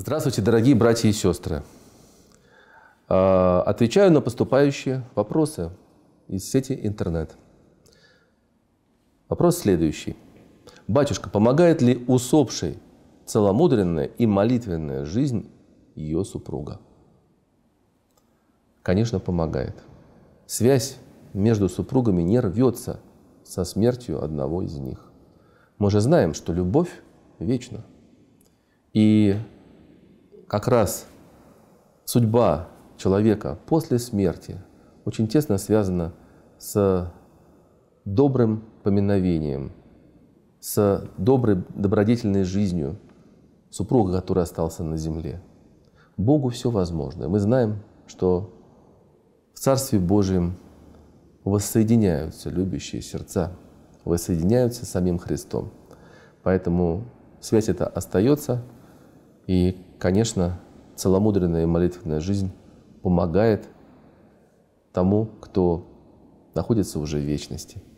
Здравствуйте, дорогие братья и сестры. А, отвечаю на поступающие вопросы из сети интернет. Вопрос следующий. Батюшка, помогает ли усопшей целомудренная и молитвенная жизнь ее супруга? Конечно, помогает. Связь между супругами не рвется со смертью одного из них. Мы же знаем, что любовь вечна. И как раз судьба человека после смерти очень тесно связана с добрым поминовением, с доброй, добродетельной жизнью супруга, который остался на земле. Богу все возможно. Мы знаем, что в Царстве Божьем воссоединяются любящие сердца, воссоединяются с самим Христом. Поэтому связь эта остается, и, конечно, целомудренная молитвенная жизнь помогает тому, кто находится уже в вечности –